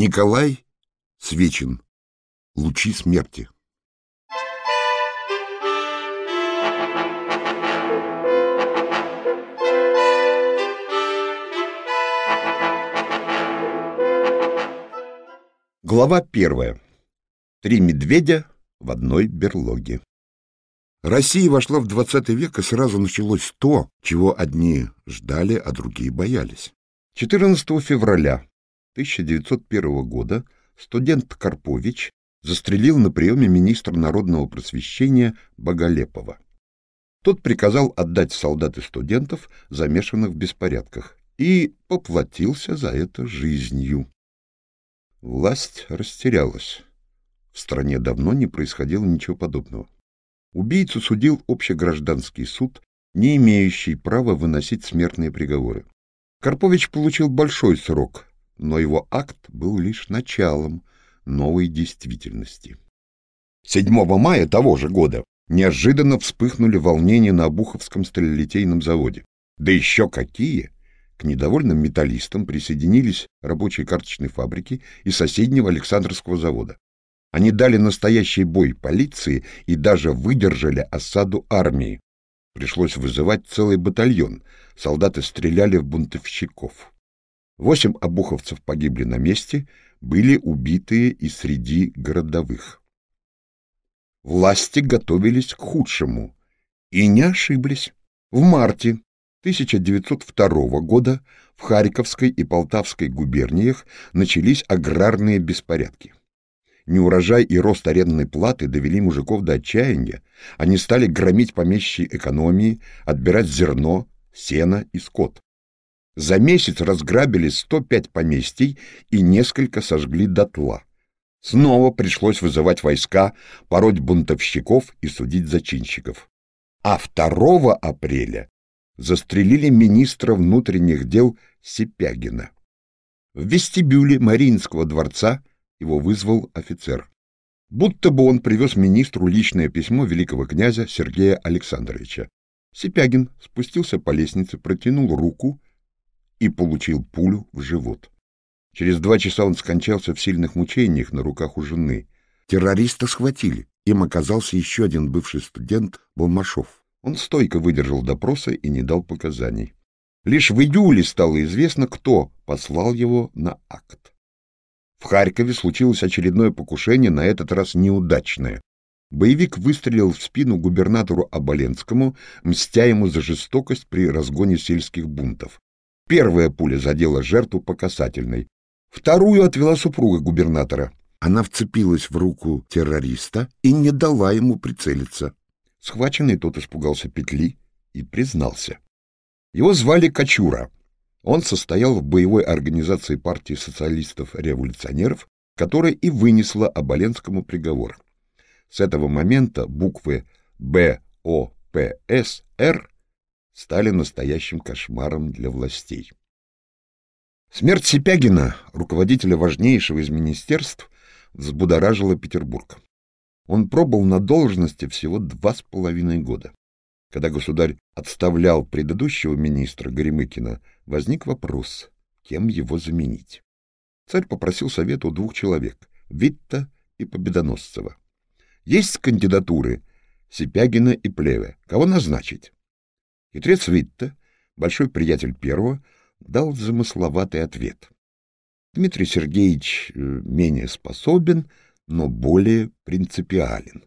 Николай Свечин. Лучи смерти. Глава первая. Три медведя в одной берлоге. Россия вошла в 20 век, и сразу началось то, чего одни ждали, а другие боялись. 14 февраля 1901 года студент Карпович застрелил на приеме министра народного просвещения Боголепова. Тот приказал отдать солдат и студентов, замешанных в беспорядках, и поплатился за это жизнью. Власть растерялась. В стране давно не происходило ничего подобного. Убийцу судил общегражданский суд, не имеющий права выносить смертные приговоры. Карпович получил большой срок но его акт был лишь началом новой действительности. 7 мая того же года неожиданно вспыхнули волнения на Обуховском сталелитейном заводе. Да еще какие! К недовольным металлистам присоединились рабочие карточной фабрики и соседнего Александровского завода. Они дали настоящий бой полиции и даже выдержали осаду армии. Пришлось вызывать целый батальон. Солдаты стреляли в бунтовщиков. Восемь обуховцев погибли на месте, были убитые и среди городовых. Власти готовились к худшему и не ошиблись. В марте 1902 года в Харьковской и Полтавской губерниях начались аграрные беспорядки. Неурожай и рост арендной платы довели мужиков до отчаяния. Они стали громить помещие экономии, отбирать зерно, сено и скот. За месяц разграбили 105 поместий и несколько сожгли дотла. Снова пришлось вызывать войска, пороть бунтовщиков и судить зачинщиков. А 2 апреля застрелили министра внутренних дел Сипягина. В вестибюле Мариинского дворца его вызвал офицер. Будто бы он привез министру личное письмо великого князя Сергея Александровича. Сипягин спустился по лестнице, протянул руку и получил пулю в живот. Через два часа он скончался в сильных мучениях на руках у жены. Террориста схватили. Им оказался еще один бывший студент Болмашов. Он стойко выдержал допросы и не дал показаний. Лишь в июле стало известно, кто послал его на акт. В Харькове случилось очередное покушение, на этот раз неудачное. Боевик выстрелил в спину губернатору Оболенскому, мстя ему за жестокость при разгоне сельских бунтов. Первая пуля задела жертву по касательной. Вторую отвела супруга губернатора. Она вцепилась в руку террориста и не дала ему прицелиться. Схваченный тот испугался петли и признался. Его звали Качура. Он состоял в боевой организации партии социалистов-революционеров, которая и вынесла Оболенскому приговор. С этого момента буквы Б О П С Р стали настоящим кошмаром для властей. Смерть Сипягина, руководителя важнейшего из министерств, взбудоражила Петербург. Он пробыл на должности всего два с половиной года. Когда государь отставлял предыдущего министра Горемыкина, возник вопрос, кем его заменить. Царь попросил совета у двух человек — Витта и Победоносцева. Есть кандидатуры — Сипягина и Плеве. Кого назначить? Хитрец Витте, большой приятель первого, дал замысловатый ответ. Дмитрий Сергеевич э, менее способен, но более принципиален.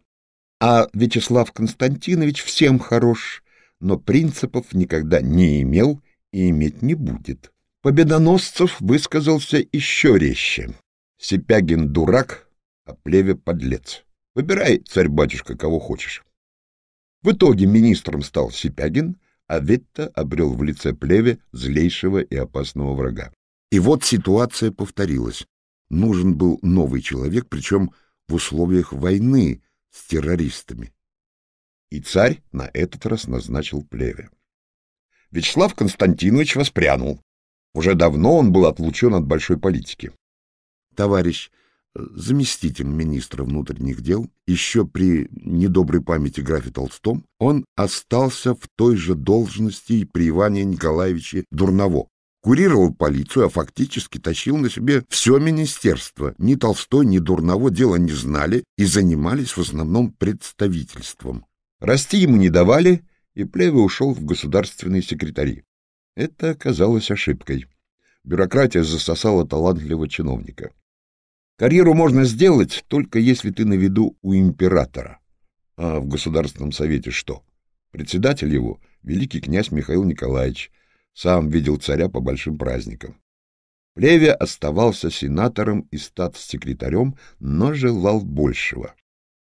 А Вячеслав Константинович всем хорош, но принципов никогда не имел и иметь не будет. Победоносцев высказался еще резче. Сипягин дурак, а плеве подлец. Выбирай, царь-батюшка, кого хочешь. В итоге министром стал Сипягин, а Витта обрел в лице плеве злейшего и опасного врага. И вот ситуация повторилась. Нужен был новый человек, причем в условиях войны с террористами. И царь на этот раз назначил плеве. Вячеслав Константинович воспрянул. Уже давно он был отлучен от большой политики. — Товарищ, заместитель министра внутренних дел, еще при недоброй памяти графе Толстом, он остался в той же должности и при Иване Николаевиче Дурново. Курировал полицию, а фактически тащил на себе все министерство. Ни Толстой, ни Дурново дела не знали и занимались в основном представительством. Расти ему не давали, и Плеве ушел в государственные секретари. Это оказалось ошибкой. Бюрократия засосала талантливого чиновника. Карьеру можно сделать, только если ты на виду у императора. А в Государственном Совете что? Председатель его — великий князь Михаил Николаевич. Сам видел царя по большим праздникам. Плеве оставался сенатором и статс-секретарем, но желал большего.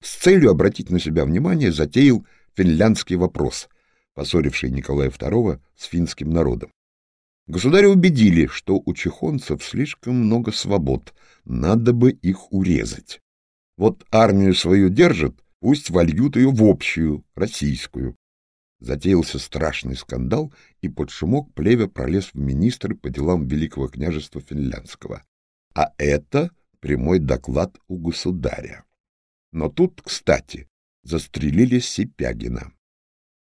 С целью обратить на себя внимание затеял финляндский вопрос, поссоривший Николая II с финским народом. Государя убедили, что у чехонцев слишком много свобод, надо бы их урезать. Вот армию свою держат, пусть вольют ее в общую, российскую. Затеялся страшный скандал, и под шумок плевя пролез в министры по делам Великого княжества Финляндского. А это прямой доклад у государя. Но тут, кстати, застрелили Сипягина.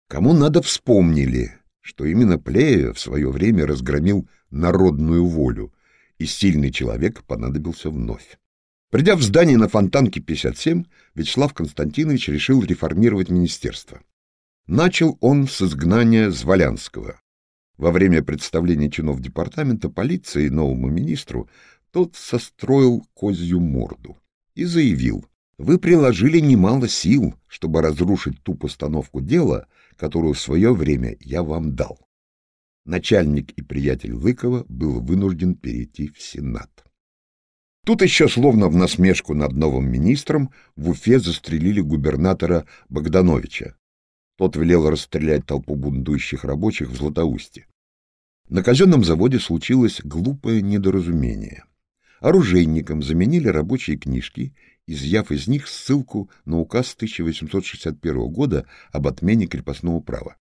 Кому надо, вспомнили, что именно Плея в свое время разгромил народную волю, и сильный человек понадобился вновь. Придя в здание на Фонтанке 57, Вячеслав Константинович решил реформировать министерство. Начал он с изгнания Зволянского. Во время представления чинов департамента полиции новому министру тот состроил козью морду и заявил, «Вы приложили немало сил, чтобы разрушить ту постановку дела, которую в свое время я вам дал. Начальник и приятель Лыкова был вынужден перейти в Сенат. Тут еще словно в насмешку над новым министром в Уфе застрелили губернатора Богдановича. Тот велел расстрелять толпу бундующих рабочих в Златоусте. На казенном заводе случилось глупое недоразумение. Оружейникам заменили рабочие книжки изъяв из них ссылку на указ 1861 года об отмене крепостного права.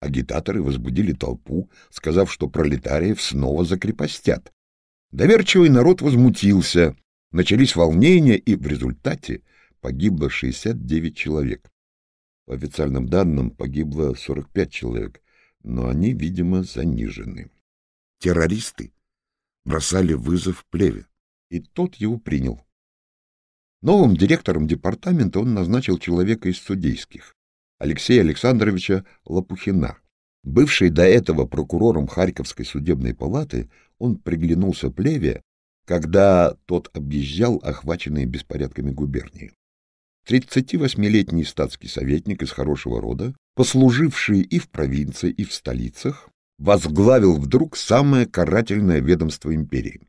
Агитаторы возбудили толпу, сказав, что пролетариев снова закрепостят. Доверчивый народ возмутился, начались волнения, и в результате погибло 69 человек. По официальным данным погибло 45 человек, но они, видимо, занижены. Террористы бросали вызов плеве, и тот его принял. Новым директором департамента он назначил человека из судейских, Алексея Александровича Лопухина. Бывший до этого прокурором Харьковской судебной палаты, он приглянулся Плеве, когда тот объезжал охваченные беспорядками губернии. 38-летний статский советник из хорошего рода, послуживший и в провинции, и в столицах, возглавил вдруг самое карательное ведомство империи.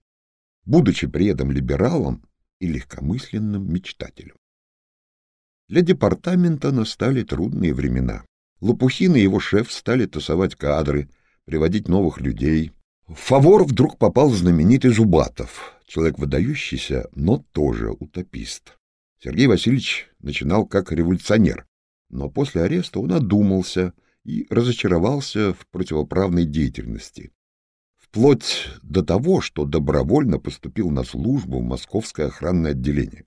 Будучи при этом либералом, и легкомысленным мечтателем. Для департамента настали трудные времена. Лопухин и его шеф стали тасовать кадры, приводить новых людей. В фавор вдруг попал знаменитый Зубатов, человек выдающийся, но тоже утопист. Сергей Васильевич начинал как революционер, но после ареста он одумался и разочаровался в противоправной деятельности вплоть до того, что добровольно поступил на службу в московское охранное отделение.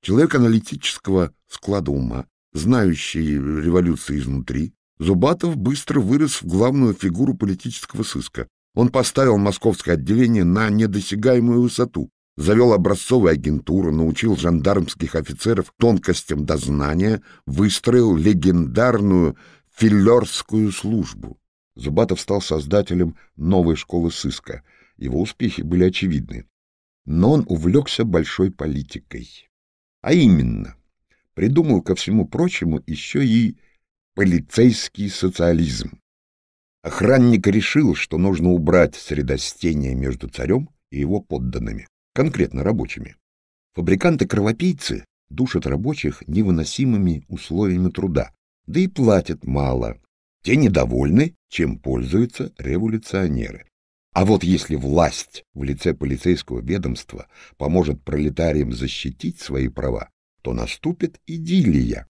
Человек аналитического склада ума, знающий революции изнутри, Зубатов быстро вырос в главную фигуру политического сыска. Он поставил московское отделение на недосягаемую высоту, завел образцовую агентуру, научил жандармских офицеров тонкостям дознания, выстроил легендарную филерскую службу. Зубатов стал создателем новой школы сыска. Его успехи были очевидны. Но он увлекся большой политикой. А именно, придумал ко всему прочему еще и полицейский социализм. Охранник решил, что нужно убрать средостение между царем и его подданными, конкретно рабочими. Фабриканты-кровопийцы душат рабочих невыносимыми условиями труда, да и платят мало, те недовольны, чем пользуются революционеры. А вот если власть в лице полицейского ведомства поможет пролетариям защитить свои права, то наступит идиллия.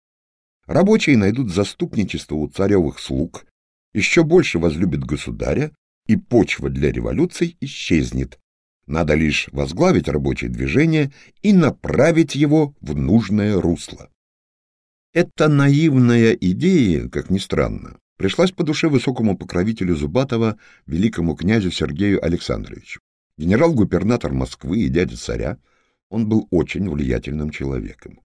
Рабочие найдут заступничество у царевых слуг, еще больше возлюбят государя, и почва для революций исчезнет. Надо лишь возглавить рабочее движение и направить его в нужное русло. Эта наивная идея, как ни странно, пришлась по душе высокому покровителю Зубатова, великому князю Сергею Александровичу. Генерал-губернатор Москвы и дядя царя, он был очень влиятельным человеком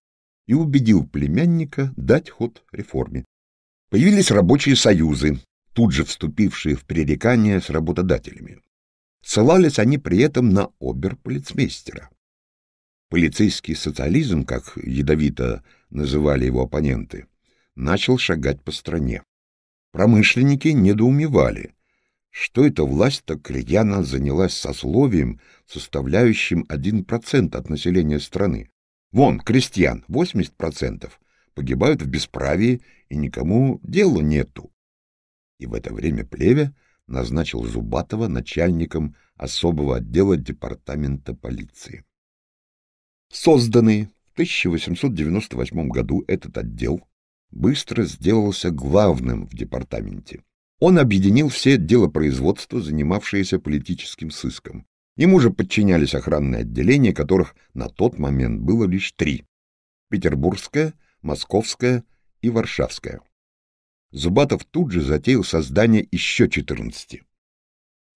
и убедил племянника дать ход реформе. Появились рабочие союзы, тут же вступившие в пререкания с работодателями. Ссылались они при этом на оберполицмейстера. Полицейский социализм, как ядовито называли его оппоненты, начал шагать по стране. Промышленники недоумевали, что эта власть так рьяно занялась сословием, составляющим 1% от населения страны. Вон, крестьян 80% погибают в бесправии, и никому дела нету. И в это время Плеве назначил Зубатова начальником особого отдела департамента полиции. Созданный в 1898 году этот отдел быстро сделался главным в департаменте. Он объединил все производства, занимавшиеся политическим сыском. Ему же подчинялись охранные отделения, которых на тот момент было лишь три — петербургское, московское и варшавское. Зубатов тут же затеял создание еще 14.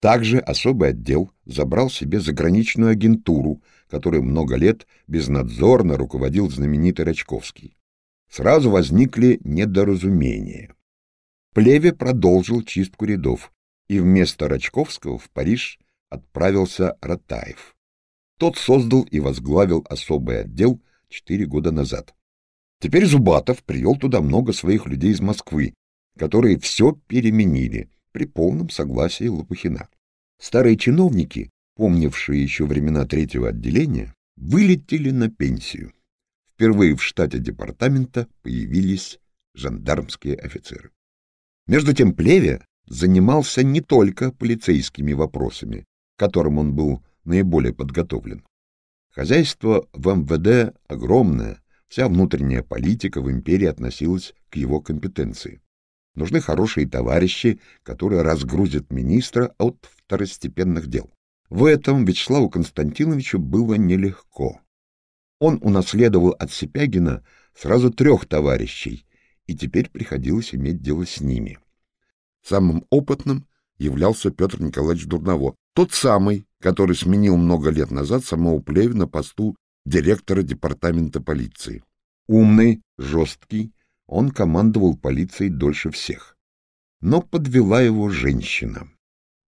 Также особый отдел забрал себе заграничную агентуру, которой много лет безнадзорно руководил знаменитый Рачковский сразу возникли недоразумения. Плеве продолжил чистку рядов, и вместо Рачковского в Париж отправился Ратаев. Тот создал и возглавил особый отдел четыре года назад. Теперь Зубатов привел туда много своих людей из Москвы, которые все переменили при полном согласии Лопухина. Старые чиновники, помнившие еще времена третьего отделения, вылетели на пенсию впервые в штате департамента появились жандармские офицеры. Между тем Плеве занимался не только полицейскими вопросами, к которым он был наиболее подготовлен. Хозяйство в МВД огромное, вся внутренняя политика в империи относилась к его компетенции. Нужны хорошие товарищи, которые разгрузят министра от второстепенных дел. В этом Вячеславу Константиновичу было нелегко. Он унаследовал от Сипягина сразу трех товарищей, и теперь приходилось иметь дело с ними. Самым опытным являлся Петр Николаевич Дурново, тот самый, который сменил много лет назад самого Плеве на посту директора департамента полиции. Умный, жесткий, он командовал полицией дольше всех. Но подвела его женщина.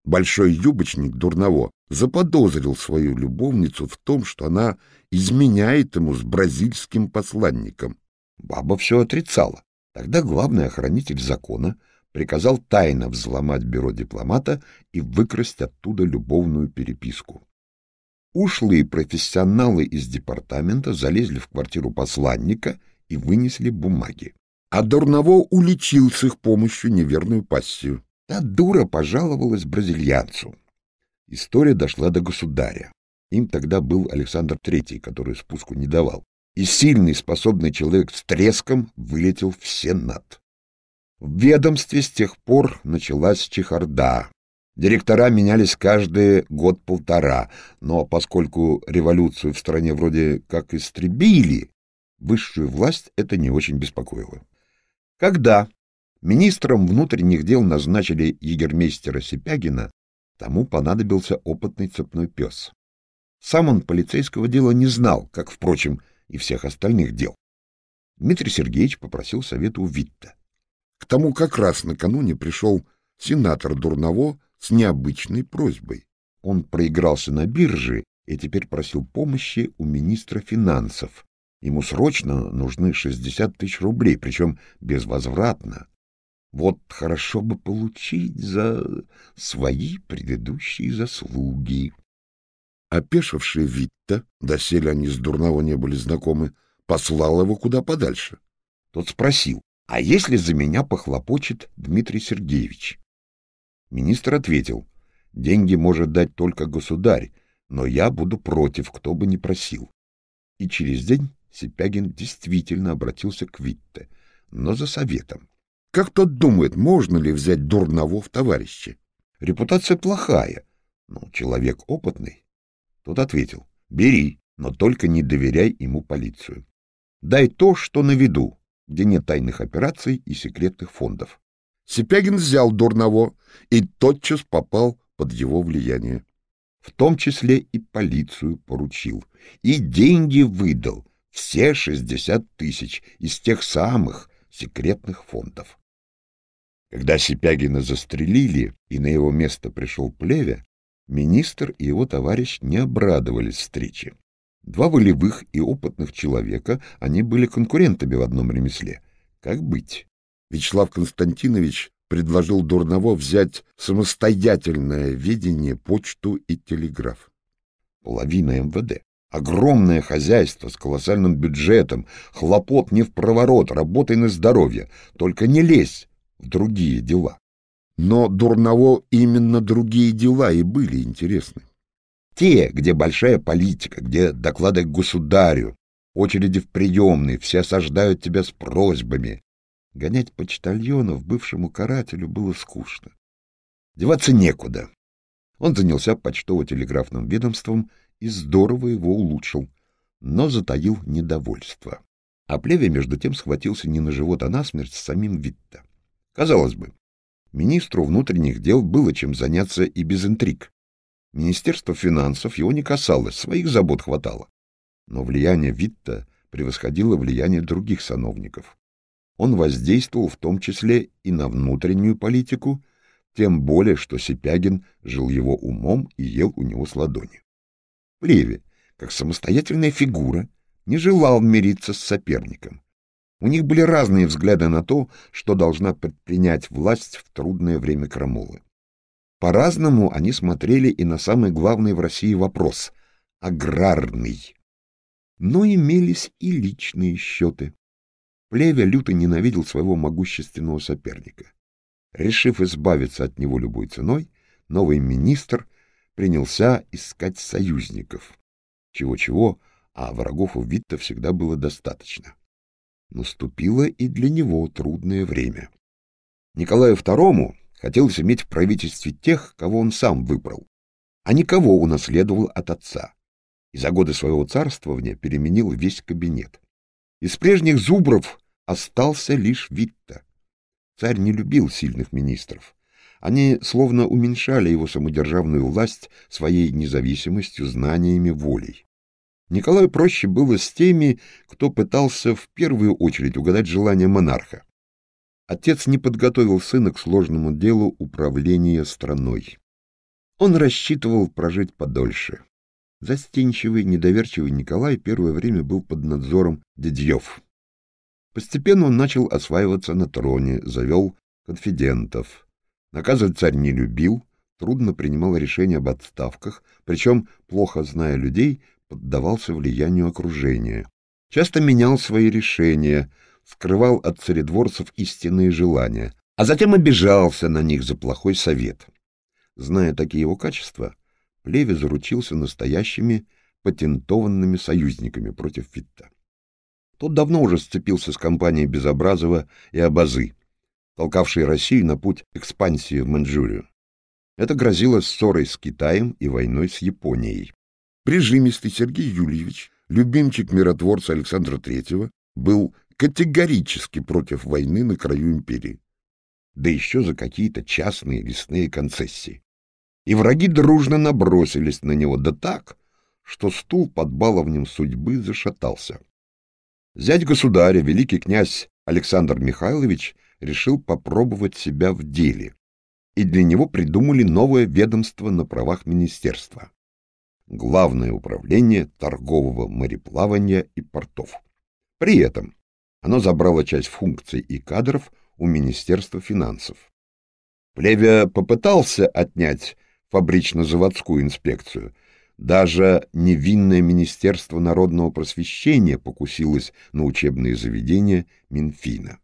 Большой юбочник Дурново заподозрил свою любовницу в том, что она изменяет ему с бразильским посланником. Баба все отрицала. Тогда главный охранитель закона приказал тайно взломать бюро дипломата и выкрасть оттуда любовную переписку. Ушлые профессионалы из департамента залезли в квартиру посланника и вынесли бумаги. А Дурново уличил с их помощью неверную пассию. Та дура пожаловалась бразильянцу, История дошла до государя. Им тогда был Александр III, который спуску не давал. И сильный, способный человек с треском вылетел в Сенат. В ведомстве с тех пор началась чехарда. Директора менялись каждые год-полтора, но поскольку революцию в стране вроде как истребили, высшую власть это не очень беспокоило. Когда министром внутренних дел назначили егермейстера Сипягина, Тому понадобился опытный цепной пес. Сам он полицейского дела не знал, как, впрочем, и всех остальных дел. Дмитрий Сергеевич попросил совета у Витта. К тому как раз накануне пришел сенатор Дурново с необычной просьбой. Он проигрался на бирже и теперь просил помощи у министра финансов. Ему срочно нужны 60 тысяч рублей, причем безвозвратно, вот хорошо бы получить за свои предыдущие заслуги. Опешивший Витта, доселе они с дурного не были знакомы, послал его куда подальше. Тот спросил, а если за меня похлопочет Дмитрий Сергеевич? Министр ответил, деньги может дать только государь, но я буду против, кто бы ни просил. И через день Сипягин действительно обратился к Витте, но за советом. Как тот думает, можно ли взять дурного в товарищи? Репутация плохая, но человек опытный. Тот ответил, бери, но только не доверяй ему полицию. Дай то, что на виду, где нет тайных операций и секретных фондов. Сипягин взял дурного и тотчас попал под его влияние. В том числе и полицию поручил. И деньги выдал, все 60 тысяч из тех самых секретных фондов. Когда Сипягина застрелили и на его место пришел Плевя, министр и его товарищ не обрадовались встрече. Два волевых и опытных человека, они были конкурентами в одном ремесле. Как быть? Вячеслав Константинович предложил Дурново взять самостоятельное ведение почту и телеграф. Половина МВД. Огромное хозяйство с колоссальным бюджетом, хлопот не в проворот, работай на здоровье. Только не лезь, другие дела. Но Дурново именно другие дела и были интересны. Те, где большая политика, где доклады к государю, очереди в приемной, все осаждают тебя с просьбами. Гонять почтальонов бывшему карателю было скучно. Деваться некуда. Он занялся почтово-телеграфным ведомством и здорово его улучшил, но затаил недовольство. А плеве, между тем, схватился не на живот, а насмерть с самим Витта. Казалось бы, министру внутренних дел было чем заняться и без интриг. Министерство финансов его не касалось, своих забот хватало. Но влияние Витта превосходило влияние других сановников. Он воздействовал в том числе и на внутреннюю политику, тем более, что Сипягин жил его умом и ел у него с ладони. Плеве, как самостоятельная фигура, не желал мириться с соперником, у них были разные взгляды на то, что должна предпринять власть в трудное время Крамолы. По-разному они смотрели и на самый главный в России вопрос — аграрный. Но имелись и личные счеты. Плевя люто ненавидел своего могущественного соперника. Решив избавиться от него любой ценой, новый министр принялся искать союзников. Чего-чего, а врагов у Витта всегда было достаточно наступило и для него трудное время. Николаю II хотелось иметь в правительстве тех, кого он сам выбрал, а никого унаследовал от отца. И за годы своего царствования переменил весь кабинет. Из прежних зубров остался лишь Витта. Царь не любил сильных министров. Они словно уменьшали его самодержавную власть своей независимостью, знаниями, волей. Николаю проще было с теми, кто пытался в первую очередь угадать желание монарха. Отец не подготовил сына к сложному делу управления страной. Он рассчитывал прожить подольше. Застенчивый, недоверчивый Николай первое время был под надзором дядьев. Постепенно он начал осваиваться на троне, завел конфидентов. Наказывать царь не любил, трудно принимал решения об отставках, причем, плохо зная людей, поддавался влиянию окружения, часто менял свои решения, скрывал от царедворцев истинные желания, а затем обижался на них за плохой совет. Зная такие его качества, Плеве заручился настоящими патентованными союзниками против Фитта. Тот давно уже сцепился с компанией Безобразова и Абазы, толкавшей Россию на путь экспансии в Маньчжурию. Это грозило ссорой с Китаем и войной с Японией. Прижимистый Сергей Юльевич, любимчик миротворца Александра Третьего, был категорически против войны на краю империи. Да еще за какие-то частные лесные концессии. И враги дружно набросились на него, да так, что стул под баловнем судьбы зашатался. Зять государя, великий князь Александр Михайлович, решил попробовать себя в деле, и для него придумали новое ведомство на правах министерства. Главное управление торгового мореплавания и портов. При этом оно забрало часть функций и кадров у Министерства финансов. Плевя попытался отнять фабрично-заводскую инспекцию. Даже невинное Министерство народного просвещения покусилось на учебные заведения Минфина.